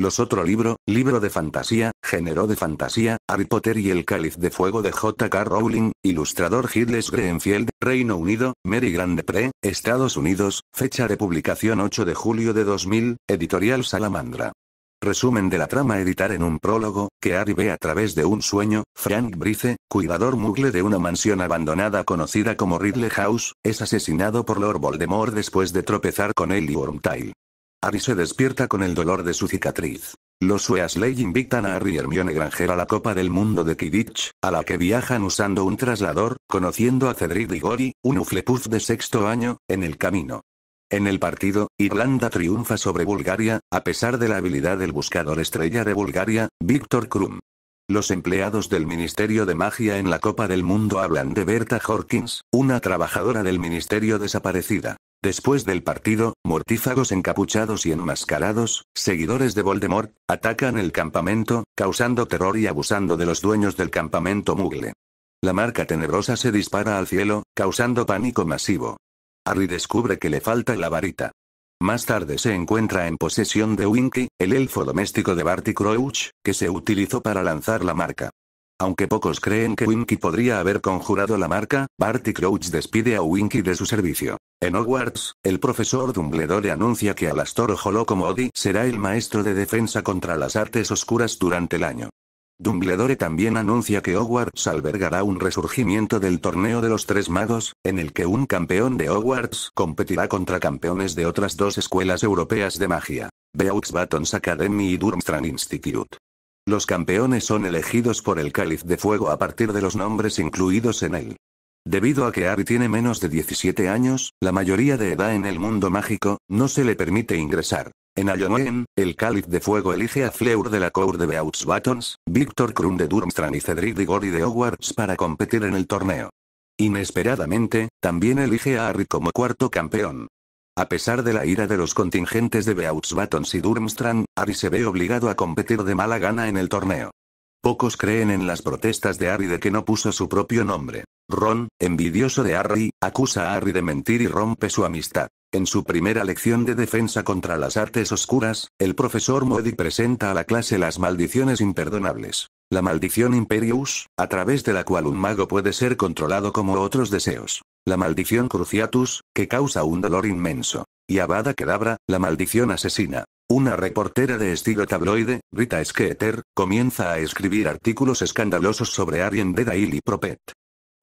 Los otro libro, libro de fantasía, género de fantasía, Harry Potter y el cáliz de fuego de J.K. Rowling, ilustrador Gilles Greenfield, Reino Unido, Mary Grande Pre, Estados Unidos, fecha de publicación 8 de julio de 2000, editorial Salamandra. Resumen de la trama editar en un prólogo, que Harry ve a través de un sueño, Frank Brice, cuidador mugle de una mansión abandonada conocida como Ridley House, es asesinado por Lord Voldemort después de tropezar con él Wormtail. Harry se despierta con el dolor de su cicatriz. Los Weasley invitan a Harry Hermione Granger a la Copa del Mundo de Quidditch, a la que viajan usando un traslador, conociendo a Cedric Diggory, un uflepuz de sexto año, en el camino. En el partido, Irlanda triunfa sobre Bulgaria, a pesar de la habilidad del buscador estrella de Bulgaria, Víctor Krum. Los empleados del Ministerio de Magia en la Copa del Mundo hablan de Berta Jorkins, una trabajadora del Ministerio desaparecida. Después del partido, mortífagos encapuchados y enmascarados, seguidores de Voldemort, atacan el campamento, causando terror y abusando de los dueños del campamento Mugle. La marca tenebrosa se dispara al cielo, causando pánico masivo. Harry descubre que le falta la varita. Más tarde se encuentra en posesión de Winky, el elfo doméstico de Barty Crouch, que se utilizó para lanzar la marca. Aunque pocos creen que Winky podría haber conjurado la marca, Barty Crouch despide a Winky de su servicio. En Hogwarts, el profesor Dumbledore anuncia que Alastor Holocomodi será el maestro de defensa contra las artes oscuras durante el año. Dumbledore también anuncia que Hogwarts albergará un resurgimiento del torneo de los tres magos, en el que un campeón de Hogwarts competirá contra campeones de otras dos escuelas europeas de magia, Beauxbatons Academy y Durmstrang Institute. Los campeones son elegidos por el cáliz de fuego a partir de los nombres incluidos en él. Debido a que Ari tiene menos de 17 años, la mayoría de edad en el mundo mágico, no se le permite ingresar. En Ayonoen, el cáliz de fuego elige a Fleur de la Cour de Beauts Buttons, Víctor Krum de Durmstrang y Cedric Diggory de Hogwarts para competir en el torneo. Inesperadamente, también elige a Harry como cuarto campeón. A pesar de la ira de los contingentes de Beouts Buttons y Durmstrang, Harry se ve obligado a competir de mala gana en el torneo. Pocos creen en las protestas de Harry de que no puso su propio nombre. Ron, envidioso de Harry, acusa a Harry de mentir y rompe su amistad. En su primera lección de defensa contra las artes oscuras, el profesor Moody presenta a la clase las maldiciones imperdonables. La maldición Imperius, a través de la cual un mago puede ser controlado como otros deseos. La maldición Cruciatus, que causa un dolor inmenso. Y Avada Kedabra, la maldición asesina. Una reportera de estilo tabloide, Rita Skeeter, comienza a escribir artículos escandalosos sobre Arien de Daily Propet.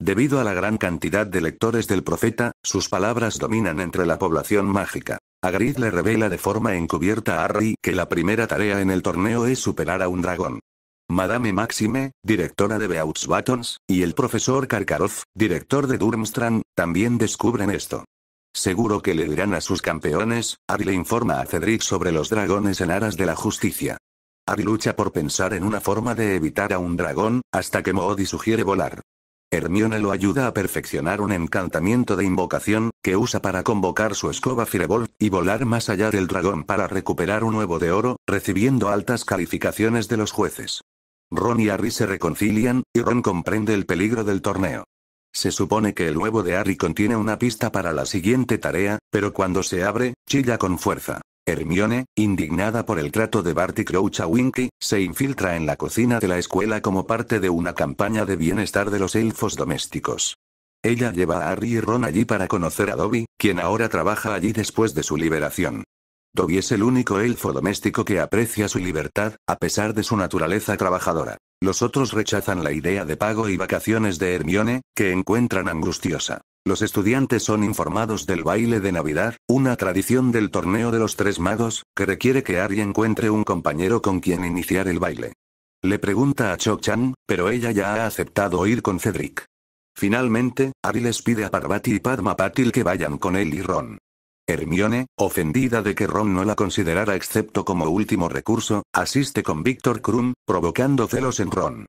Debido a la gran cantidad de lectores del profeta, sus palabras dominan entre la población mágica. Agrid le revela de forma encubierta a Harry que la primera tarea en el torneo es superar a un dragón. Madame Maxime, directora de Beauts Buttons, y el profesor Karkarov, director de Durmstrang, también descubren esto. Seguro que le dirán a sus campeones, Harry le informa a Cedric sobre los dragones en aras de la justicia. Harry lucha por pensar en una forma de evitar a un dragón, hasta que Moody sugiere volar. Hermione lo ayuda a perfeccionar un encantamiento de invocación, que usa para convocar su escoba Fireball, y volar más allá del dragón para recuperar un huevo de oro, recibiendo altas calificaciones de los jueces. Ron y Harry se reconcilian, y Ron comprende el peligro del torneo. Se supone que el huevo de Harry contiene una pista para la siguiente tarea, pero cuando se abre, chilla con fuerza. Hermione, indignada por el trato de Barty Crouch a Winky, se infiltra en la cocina de la escuela como parte de una campaña de bienestar de los elfos domésticos. Ella lleva a Harry y Ron allí para conocer a Dobby, quien ahora trabaja allí después de su liberación. Dobby es el único elfo doméstico que aprecia su libertad, a pesar de su naturaleza trabajadora. Los otros rechazan la idea de pago y vacaciones de Hermione, que encuentran angustiosa. Los estudiantes son informados del baile de Navidad, una tradición del torneo de los tres magos, que requiere que Ari encuentre un compañero con quien iniciar el baile. Le pregunta a Cho-chan, pero ella ya ha aceptado ir con Cedric. Finalmente, Ari les pide a Parvati y Padma Patil que vayan con él y Ron. Hermione, ofendida de que Ron no la considerara excepto como último recurso, asiste con Víctor Krum, provocando celos en Ron.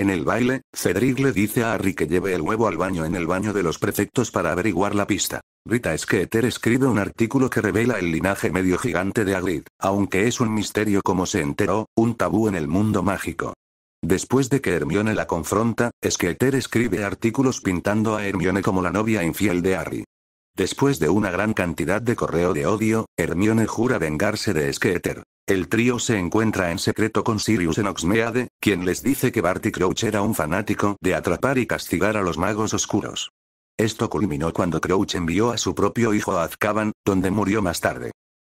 En el baile, Cedric le dice a Harry que lleve el huevo al baño en el baño de los prefectos para averiguar la pista. Rita Skeeter escribe un artículo que revela el linaje medio gigante de Hagrid, aunque es un misterio como se enteró, un tabú en el mundo mágico. Después de que Hermione la confronta, Skeeter escribe artículos pintando a Hermione como la novia infiel de Harry. Después de una gran cantidad de correo de odio, Hermione jura vengarse de Skeeter. El trío se encuentra en secreto con Sirius en Oxmeade, quien les dice que Barty Crouch era un fanático de atrapar y castigar a los magos oscuros. Esto culminó cuando Crouch envió a su propio hijo a Azkaban, donde murió más tarde.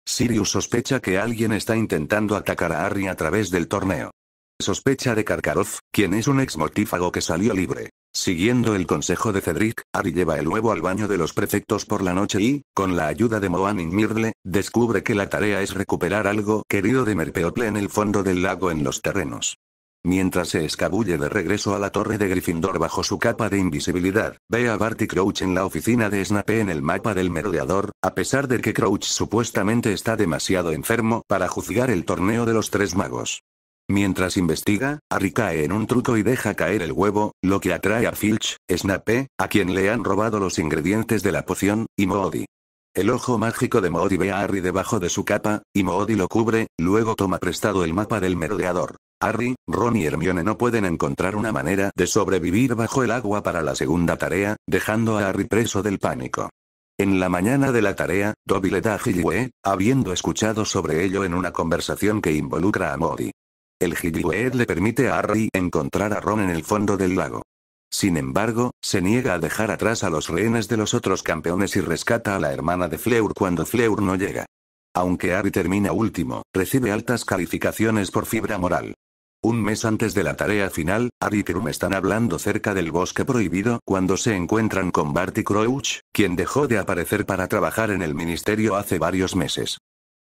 Sirius sospecha que alguien está intentando atacar a Harry a través del torneo. Sospecha de Karkarov, quien es un ex-mortífago que salió libre. Siguiendo el consejo de Cedric, Ari lleva el huevo al baño de los prefectos por la noche y, con la ayuda de Moan y Myrtle, descubre que la tarea es recuperar algo querido de Merpeople en el fondo del lago en los terrenos. Mientras se escabulle de regreso a la torre de Gryffindor bajo su capa de invisibilidad, ve a Barty Crouch en la oficina de Snape en el mapa del merodeador, a pesar de que Crouch supuestamente está demasiado enfermo para juzgar el torneo de los tres magos. Mientras investiga, Harry cae en un truco y deja caer el huevo, lo que atrae a Filch, Snape, a quien le han robado los ingredientes de la poción, y Moody. El ojo mágico de Moody ve a Harry debajo de su capa, y Moody lo cubre, luego toma prestado el mapa del merodeador. Harry, Ron y Hermione no pueden encontrar una manera de sobrevivir bajo el agua para la segunda tarea, dejando a Harry preso del pánico. En la mañana de la tarea, Dobby le da a Harry, habiendo escuchado sobre ello en una conversación que involucra a Moody. El Gilgued le permite a Harry encontrar a Ron en el fondo del lago. Sin embargo, se niega a dejar atrás a los rehenes de los otros campeones y rescata a la hermana de Fleur cuando Fleur no llega. Aunque Harry termina último, recibe altas calificaciones por fibra moral. Un mes antes de la tarea final, Harry y Krum están hablando cerca del bosque prohibido cuando se encuentran con Barty Crouch, quien dejó de aparecer para trabajar en el ministerio hace varios meses.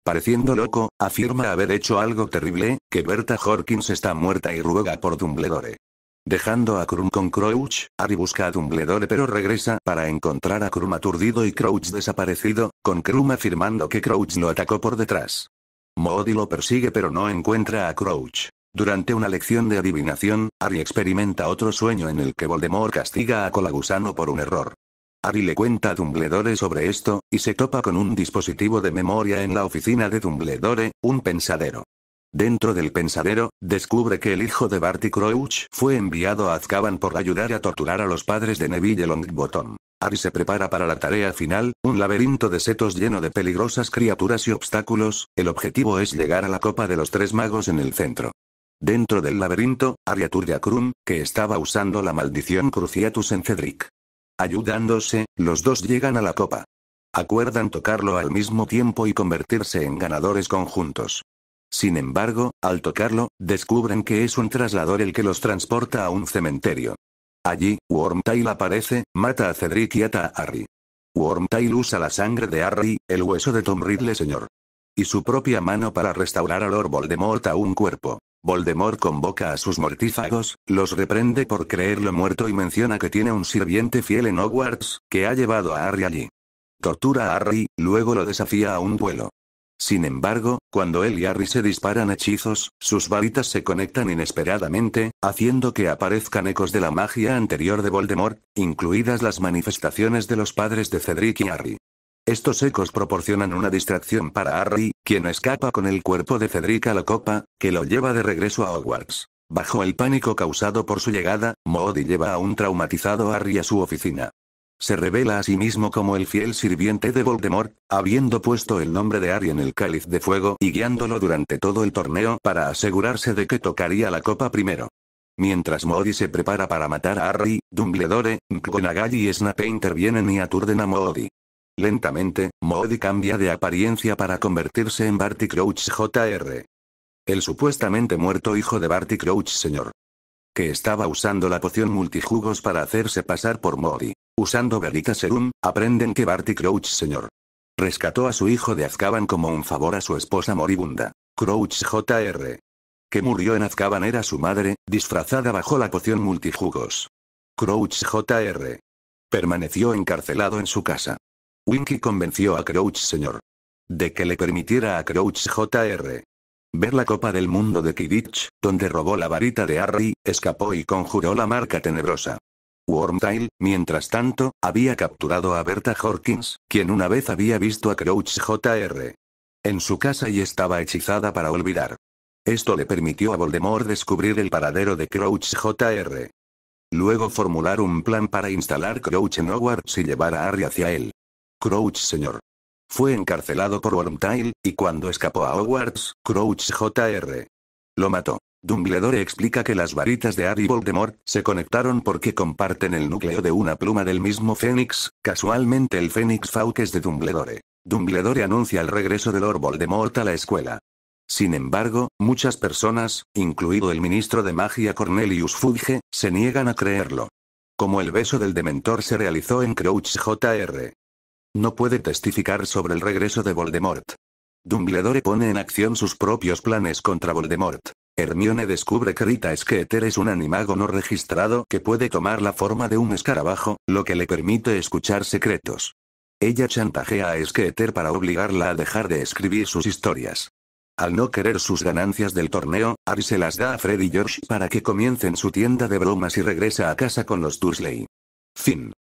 Pareciendo loco, afirma haber hecho algo terrible, que Berta Hawkins está muerta y ruega por Dumbledore. Dejando a Krum con Crouch, Ari busca a Dumbledore pero regresa para encontrar a Krum aturdido y Crouch desaparecido, con Krum afirmando que Crouch lo atacó por detrás. Modi lo persigue pero no encuentra a Crouch. Durante una lección de adivinación, Ari experimenta otro sueño en el que Voldemort castiga a Colagusano por un error. Harry le cuenta a Dumbledore sobre esto, y se topa con un dispositivo de memoria en la oficina de Dumbledore, un pensadero. Dentro del pensadero, descubre que el hijo de Barty Crouch fue enviado a Azkaban por ayudar a torturar a los padres de Neville Longbottom. Ari se prepara para la tarea final, un laberinto de setos lleno de peligrosas criaturas y obstáculos, el objetivo es llegar a la copa de los tres magos en el centro. Dentro del laberinto, Harry aturde a Krum, que estaba usando la maldición Cruciatus en Cedric. Ayudándose, los dos llegan a la copa. Acuerdan tocarlo al mismo tiempo y convertirse en ganadores conjuntos. Sin embargo, al tocarlo, descubren que es un traslador el que los transporta a un cementerio. Allí, Wormtail aparece, mata a Cedric y ata a Harry. Wormtail usa la sangre de Harry, el hueso de Tom Riddle señor y su propia mano para restaurar a Lord Voldemort a un cuerpo. Voldemort convoca a sus mortífagos, los reprende por creerlo muerto y menciona que tiene un sirviente fiel en Hogwarts, que ha llevado a Harry allí. Tortura a Harry, luego lo desafía a un duelo. Sin embargo, cuando él y Harry se disparan hechizos, sus varitas se conectan inesperadamente, haciendo que aparezcan ecos de la magia anterior de Voldemort, incluidas las manifestaciones de los padres de Cedric y Harry. Estos ecos proporcionan una distracción para Harry, quien escapa con el cuerpo de a la copa, que lo lleva de regreso a Hogwarts. Bajo el pánico causado por su llegada, Moody lleva a un traumatizado Harry a su oficina. Se revela a sí mismo como el fiel sirviente de Voldemort, habiendo puesto el nombre de Harry en el cáliz de fuego y guiándolo durante todo el torneo para asegurarse de que tocaría la copa primero. Mientras Moody se prepara para matar a Harry, Dumbledore, McGonagall y Snape intervienen y aturden a Moody. Lentamente, Moody cambia de apariencia para convertirse en Barty Crouch Jr. El supuestamente muerto hijo de Barty Crouch Sr. Que estaba usando la poción multijugos para hacerse pasar por Moody. Usando veritas Serum, aprenden que Barty Crouch Sr. Rescató a su hijo de Azkaban como un favor a su esposa moribunda. Crouch Jr. Que murió en Azkaban era su madre, disfrazada bajo la poción multijugos. Crouch Jr. Permaneció encarcelado en su casa. Winky convenció a Crouch señor, de que le permitiera a Crouch Jr. ver la Copa del Mundo de Kidditch, donde robó la varita de Harry, escapó y conjuró la marca tenebrosa. Wormtail, mientras tanto, había capturado a Berta Hawkins, quien una vez había visto a Crouch Jr. en su casa y estaba hechizada para olvidar. Esto le permitió a Voldemort descubrir el paradero de Crouch Jr. Luego formular un plan para instalar Crouch en Hogwarts y llevar a Harry hacia él. Crouch señor, Fue encarcelado por Wormtail, y cuando escapó a Hogwarts, Crouch Jr. lo mató. Dumbledore explica que las varitas de Harry Voldemort se conectaron porque comparten el núcleo de una pluma del mismo Fénix, casualmente el Fénix Fawkes de Dumbledore. Dumbledore anuncia el regreso de Lord Voldemort a la escuela. Sin embargo, muchas personas, incluido el ministro de magia Cornelius Fudge, se niegan a creerlo. Como el beso del Dementor se realizó en Crouch Jr. No puede testificar sobre el regreso de Voldemort. Dumbledore pone en acción sus propios planes contra Voldemort. Hermione descubre que Rita Skeeter es un animago no registrado que puede tomar la forma de un escarabajo, lo que le permite escuchar secretos. Ella chantajea a Skeeter para obligarla a dejar de escribir sus historias. Al no querer sus ganancias del torneo, Harry se las da a Freddy y George para que comiencen su tienda de bromas y regresa a casa con los Dursley. Fin.